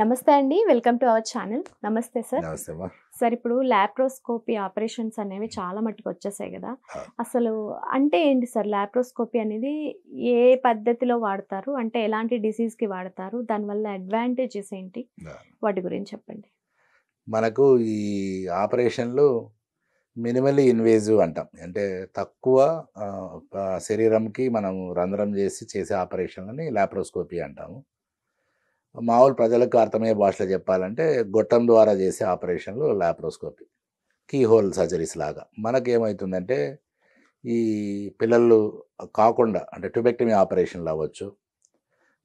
నమస్తే అండి welcome to our channel నమస్తే సార్ సార్ ఇప్పుడు ల్యాప్రోస్కోపీ ఆపరేషన్స్ అనేవి చాలా మట్టుకు వచ్చేసాయి కదా అసలు అంటే ఏంటి సార్ ల్యాప్రోస్కోపీ అనేది ఏ పద్ధతిలో వాడతారు అంటే ఎలాంటి డిసీజ్కి వాడతారు దానివల్ల అడ్వాంటేజెస్ ఏంటి వాటి గురించి చెప్పండి మనకు ఈ ఆపరేషన్లు మినిమల్లీ ఇన్వేజివ్ అంటాం అంటే తక్కువ శరీరంకి మనం రంధ్రం చేసి చేసే ఆపరేషన్లని ల్యాప్రోస్కోపీ అంటాము మామూలు ప్రజలకు అర్థమయ్యే భాషలో చెప్పాలంటే గొట్టం ద్వారా చేసే ఆపరేషన్లు లాప్రోస్కోపీ కీ హోల్ సర్జరీస్ లాగా మనకేమవుతుందంటే ఈ పిల్లలు కాకుండా అంటే ట్యూబెక్టమీ ఆపరేషన్లు అవ్వచ్చు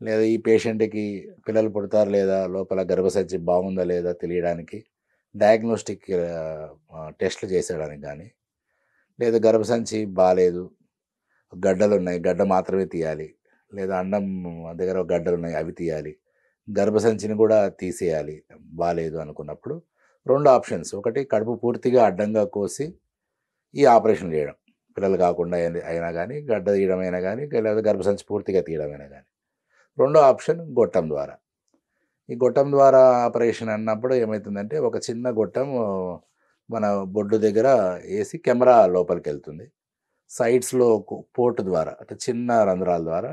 లేదా ఈ పేషెంట్కి పిల్లలు పుడతారు లేదా లోపల గర్భసంచి బాగుందా లేదా తెలియడానికి డయాగ్నోస్టిక్ టెస్ట్లు చేసేయడానికి కానీ లేదా గర్భసంచి బాగాలేదు గడ్డలు ఉన్నాయి గడ్డ మాత్రమే తీయాలి లేదా అండం దగ్గర గడ్డలు ఉన్నాయి అవి తీయాలి గర్భసంచిని కూడా తీసేయాలి బాగాలేదు అనుకున్నప్పుడు రెండు ఆప్షన్స్ ఒకటి కడుపు పూర్తిగా అడ్డంగా కోసి ఈ ఆపరేషన్ చేయడం పిల్లలు కాకుండా అయినా కానీ గడ్డ తీయడమైనా కానీ లేదా గర్భసంచి పూర్తిగా తీయడమైనా కానీ రెండో ఆప్షన్ గొట్టం ద్వారా ఈ గొట్టం ద్వారా ఆపరేషన్ అన్నప్పుడు ఏమవుతుందంటే ఒక చిన్న గొట్టం మన బొడ్డు దగ్గర వేసి కెమెరా లోపలికి వెళ్తుంది సైడ్స్లో పోర్టు ద్వారా అంటే చిన్న రంధ్రాల ద్వారా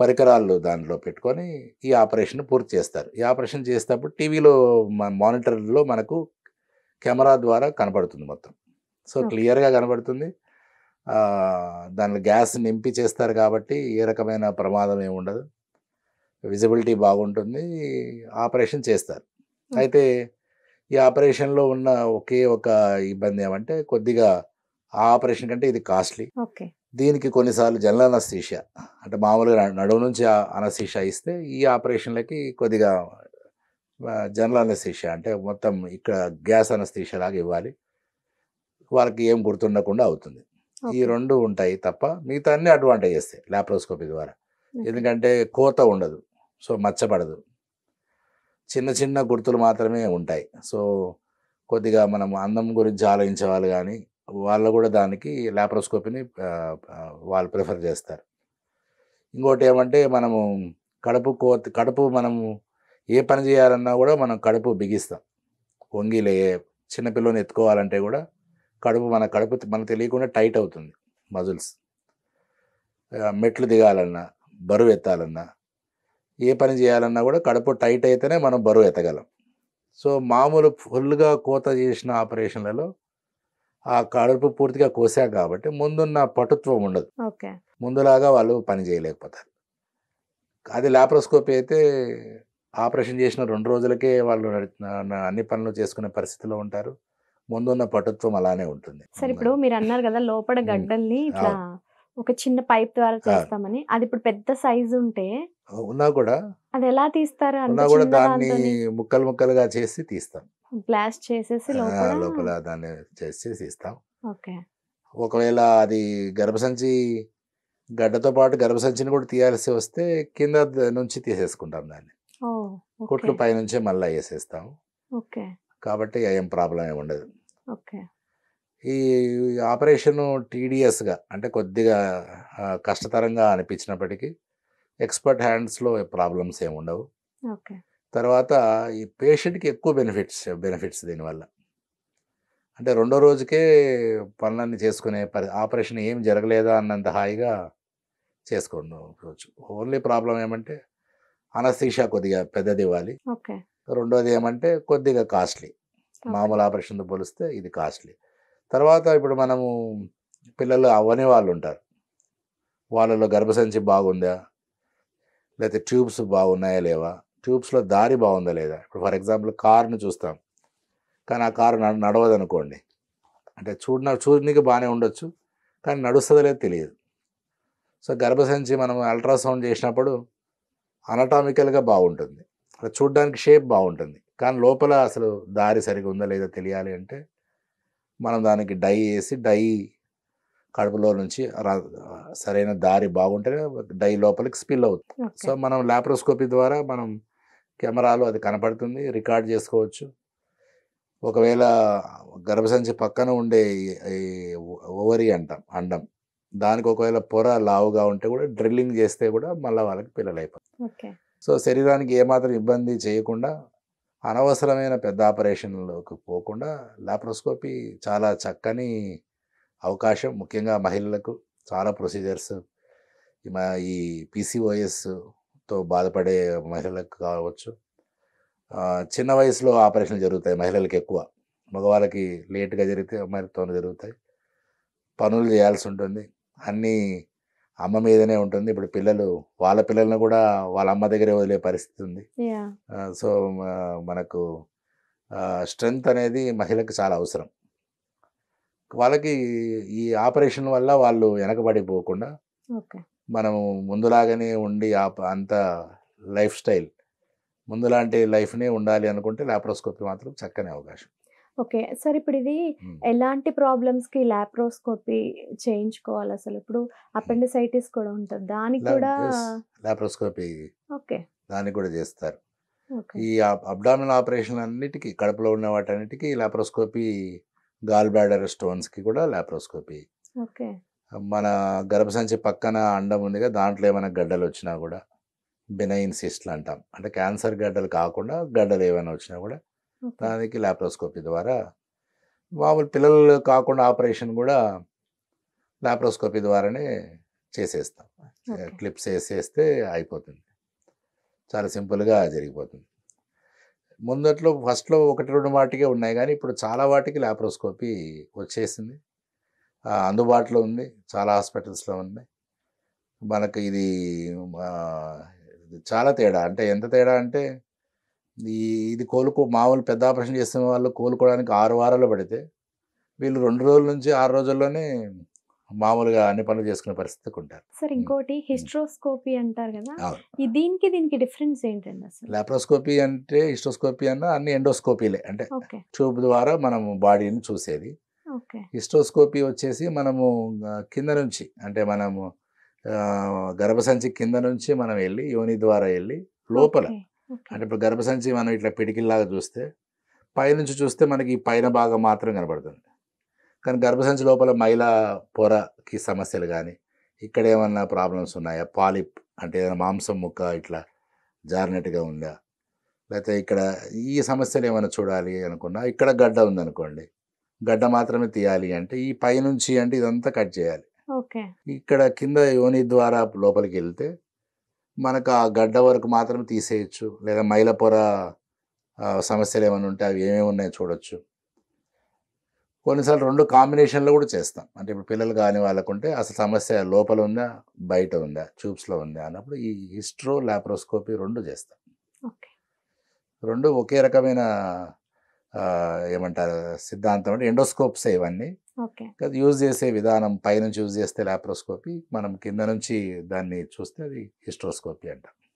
పరికరాలు దాంట్లో పెట్టుకొని ఈ ఆపరేషన్ పూర్తి చేస్తారు ఈ ఆపరేషన్ చేసేటప్పుడు టీవీలో మానిటర్లో మనకు కెమెరా ద్వారా కనబడుతుంది మొత్తం సో క్లియర్గా కనబడుతుంది దానిలో గ్యాస్ నింపి చేస్తారు కాబట్టి ఏ రకమైన ప్రమాదం ఏమి ఉండదు విజిబిలిటీ బాగుంటుంది ఆపరేషన్ చేస్తారు అయితే ఈ ఆపరేషన్లో ఉన్న ఒకే ఒక ఇబ్బంది ఏమంటే కొద్దిగా ఆ ఆపరేషన్ కంటే ఇది కాస్ట్లీ ఓకే దీనికి కొన్నిసార్లు జనరల్ అనస్థీషియా అంటే మామూలుగా నడువు నుంచి అనస్థీషియా ఇస్తే ఈ ఆపరేషన్లకి కొద్దిగా జనరల్ అనస్థీషియా అంటే మొత్తం ఇక్కడ గ్యాస్ అనస్థీషియా లాగా ఇవ్వాలి వాళ్ళకి ఏం గుర్తుండకుండా అవుతుంది ఈ రెండు ఉంటాయి తప్ప మిగతా అన్ని చేస్తాయి ల్యాప్రోస్కోపీ ద్వారా ఎందుకంటే కోత ఉండదు సో మచ్చపడదు చిన్న చిన్న గుర్తులు మాత్రమే ఉంటాయి సో కొద్దిగా మనం అందం గురించి వాళ్ళు కానీ వాళ్ళు కూడా దానికి లాప్రోస్కోపీని వాళ్ళు ప్రిఫర్ చేస్తారు ఇంకోటి ఏమంటే మనము కడుపు కోత కడుపు మనము ఏ పని చేయాలన్నా కూడా మనం కడుపు బిగిస్తాం వంగిలే చిన్నపిల్లని ఎత్తుకోవాలంటే కూడా కడుపు మన కడుపు మనకు తెలియకుండా టైట్ అవుతుంది మజిల్స్ మెట్లు దిగాలన్నా బరువు ఎత్తాలన్నా ఏ పని చేయాలన్నా కూడా కడుపు టైట్ అయితేనే మనం బరువు ఎత్తగలం సో మామూలు ఫుల్గా కోత చేసిన ఆపరేషన్లలో ఆ కడుపు పూర్తిగా కోసాం కాబట్టి ముందున్న పటుత్వం ఉండదు ముందులాగా వాళ్ళు పని చేయలేకపోతారు అది లాప్రోస్కోపీ అయితే ఆపరేషన్ చేసిన రెండు రోజులకే వాళ్ళు అన్ని పనులు చేసుకునే పరిస్థితిలో ఉంటారు ముందున్న పటుత్వం అలానే ఉంటుంది సరే ఇప్పుడు మీరు అన్నారు కదా లోపల గడ్డల్ని ఒక చిన్న పైప్ ద్వారా చేస్తామని అది ఇప్పుడు పెద్ద సైజు ఉంటే ఉన్నా కూడా అది ఎలా తీస్తారు ఉన్నా కూడా దాన్ని ముక్కలు ముక్కలుగా చేసి తీస్తాం బ్లాస్ట్ చేసేసి లోపల దాన్ని చేసి తీస్తాం ఓకే ఒకవేళ అది గర్భసంచి గడ్డతో పాటు గర్భసంచిని కూడా తీయాల్సి వస్తే కింద నుంచి తీసేసుకుంటాం దాన్ని కుట్లు పైనుంచే మళ్ళీ వేసేస్తాం కాబట్టి ఏం ప్రాబ్లం ఏమి ఉండదు ఈ ఆపరేషన్ టీడీఎస్గా అంటే కొద్దిగా కష్టతరంగా అనిపించినప్పటికీ ఎక్స్పర్ట్ హ్యాండ్స్లో ప్రాబ్లమ్స్ ఏమి ఉండవు తర్వాత ఈ పేషెంట్కి ఎక్కువ బెనిఫిట్స్ బెనిఫిట్స్ దీనివల్ల అంటే రెండో రోజుకే పనులన్నీ చేసుకునే ఆపరేషన్ ఏం జరగలేదా అన్నంత హాయిగా చేసుకోవచ్చు ఓన్లీ ప్రాబ్లం ఏమంటే అనస్తీష కొద్దిగా పెద్దది ఇవ్వాలి రెండోది ఏమంటే కొద్దిగా కాస్ట్లీ మామూలు ఆపరేషన్తో పోలిస్తే ఇది కాస్ట్లీ తర్వాత ఇప్పుడు మనము పిల్లలు అవ్వని వాళ్ళు ఉంటారు వాళ్ళలో గర్భసంచి బాగుందా లేకపోతే ట్యూబ్స్ బాగున్నాయా లేవా ట్యూబ్స్లో దారి బాగుందా లేదా ఇప్పుడు ఫర్ ఎగ్జాంపుల్ కార్ను చూస్తాం కానీ ఆ కారు నడవదు అనుకోండి అంటే చూడ చూడడానికి బాగానే ఉండొచ్చు కానీ నడుస్తుందో లేదో తెలియదు సో గర్భసంచి మనం అల్ట్రాసౌండ్ చేసినప్పుడు అనటామికల్గా బాగుంటుంది అలా చూడడానికి షేప్ బాగుంటుంది కానీ లోపల అసలు దారి సరిగా ఉందా లేదా తెలియాలి అంటే మనం దానికి డై వేసి డై కడుపులో నుంచి సరైన దారి బాగుంటేనే డై లోపలికి స్పిల్ అవుతుంది సో మనం ల్యాప్రోస్కోపీ ద్వారా మనం కెమెరాలో అది కనపడుతుంది రికార్డ్ చేసుకోవచ్చు ఒకవేళ గర్భసంచి పక్కన ఉండే ఈ ఓవరి అంటాం అండం దానికి ఒకవేళ పొర లావుగా ఉంటే కూడా డ్రిల్లింగ్ చేస్తే కూడా మళ్ళీ వాళ్ళకి పిల్లలు అయిపోతుంది సో శరీరానికి ఏమాత్రం ఇబ్బంది చేయకుండా అనవసరమైన పెద్ద ఆపరేషన్లోకి పోకుండా ల్యాప్రోస్కోపీ చాలా చక్కని అవకాశం ముఖ్యంగా మహిళలకు చాలా ప్రొసీజర్స్ ఈ పీసీఓఎస్తో బాధపడే మహిళలకు కావచ్చు చిన్న వయసులో ఆపరేషన్లు జరుగుతాయి మహిళలకు ఎక్కువ మగవాళ్ళకి లేట్గా జరిగితే అమ్మాయిలతో జరుగుతాయి పనులు చేయాల్సి ఉంటుంది అన్నీ అమ్మ మీదనే ఉంటుంది ఇప్పుడు పిల్లలు వాళ్ళ పిల్లలను కూడా వాళ్ళ అమ్మ దగ్గరే వదిలే పరిస్థితి ఉంది సో మనకు స్ట్రెంగ్త్ అనేది మహిళకు చాలా అవసరం వాళ్ళకి ఈ ఆపరేషన్ వల్ల వాళ్ళు వెనకబడిపోకుండా మనము ముందులాగానే ఉండి అంత లైఫ్ స్టైల్ ముందులాంటి లైఫ్నే ఉండాలి అనుకుంటే లాప్రోస్కోపీ మాత్రం చక్కని అవకాశం ఓకే సార్ ఇప్పుడు ఇది ఎలాంటి ప్రాబ్లమ్స్కి లాప్రోస్కోపీ చేయించుకోవాలి అసలు ఇప్పుడు అపెండిసైటిస్ కూడా ఉంటుంది దానికి కూడా లాప్రోస్కోపీ ఓకే దానికి కూడా చేస్తారు ఈ అబ్డామినల్ ఆపరేషన్ అన్నిటికీ కడుపులో ఉన్న అన్నిటికీ లాప్రోస్కోపీ గాల్ బ్లాడర్ స్టోన్స్కి కూడా లాప్రోస్కోపీ మన గర్భసంచి పక్కన అండం ఉంది కదా దాంట్లో ఏమైనా గడ్డలు వచ్చినా కూడా బెనైన్ సిస్ట్లు అంటాం అంటే క్యాన్సర్ గడ్డలు కాకుండా గడ్డలు ఏమైనా వచ్చినా కూడా దానికి లాప్రోస్కోపీ ద్వారా మామూలు పిల్లలు కాకుండా ఆపరేషన్ కూడా లాప్రోస్కోపీ ద్వారానే చేసేస్తాం క్లిప్స్ వేసేస్తే అయిపోతుంది చాలా సింపుల్గా జరిగిపోతుంది ముందట్లో ఫస్ట్లో ఒకటి రెండు వాటికే ఉన్నాయి కానీ ఇప్పుడు చాలా వాటికి లాప్రోస్కోపీ వచ్చేసింది అందుబాటులో ఉంది చాలా హాస్పిటల్స్లో ఉంది మనకు ఇది చాలా తేడా అంటే ఎంత తేడా అంటే ఈ ఇది కోలుకో మామూలు పెద్ద ఆపరేషన్ చేసిన వాళ్ళు కోలుకోవడానికి ఆరు వారాలు పడితే వీళ్ళు రెండు రోజుల నుంచి ఆరు రోజుల్లోనే మామూలుగా అన్ని పనులు చేసుకునే పరిస్థితికి ఉంటారు సార్ ఇంకోటి హిస్ట్రోస్కోపీ అంటారు కదా దీనికి దీనికి డిఫరెన్స్ ఏంటండి అసలు లాప్రోస్కోపీ అంటే హిస్ట్రోస్కోపీ అన్న అన్ని ఎండోస్కోపీలే అంటే ట్యూబ్ ద్వారా మనం బాడీని చూసేది హిస్ట్రోస్కోపీ వచ్చేసి మనము కింద నుంచి అంటే మనము గర్భసంచి కింద నుంచి మనం వెళ్ళి యోని ద్వారా వెళ్ళి లోపల అంటే ఇప్పుడు గర్భసంచి మనం ఇట్లా పిడికిల్లాగా చూస్తే పైనుంచి చూస్తే మనకి పైన భాగం మాత్రం కనబడుతుంది కానీ గర్భసంచి లోపల మహిళా పొరకి సమస్యలు కానీ ఇక్కడ ఏమన్నా ప్రాబ్లమ్స్ ఉన్నాయా పాలిప్ అంటే ఏదైనా మాంసం ముక్క ఇట్లా జారినట్టుగా ఉందా లేకపోతే ఇక్కడ ఈ సమస్యలు ఏమైనా చూడాలి అనుకున్నా ఇక్కడ గడ్డ ఉందనుకోండి గడ్డ మాత్రమే తీయాలి అంటే ఈ పై నుంచి అంటే ఇదంతా కట్ చేయాలి ఇక్కడ కింద యోని ద్వారా లోపలికి వెళ్తే మనకు ఆ గడ్డ వరకు మాత్రమే తీసేయచ్చు లేదా మైల పొర సమస్యలు ఏమైనా ఉంటే అవి ఏమేమి ఉన్నాయో చూడొచ్చు కొన్నిసార్లు రెండు కాంబినేషన్లో కూడా చేస్తాం అంటే ఇప్పుడు పిల్లలు కాని వాళ్ళకుంటే అసలు సమస్య లోపల ఉందా బయట ఉందా ట్యూబ్స్లో ఉందా అన్నప్పుడు ఈ హిస్ట్రో లాప్రోస్కోపీ రెండు చేస్తాం రెండు ఒకే రకమైన ఏమంటారు సిద్ధాంతం అంటే ఎండోస్కోప్స్ ఇవన్నీ యూజ్ చేసే విధానం పైనుంచి యూజ్ చేస్తే ల్యాప్రోస్కోపీ మనం కింద నుంచి దాన్ని చూస్తే అది హిస్ట్రోస్కోపీ అంటాం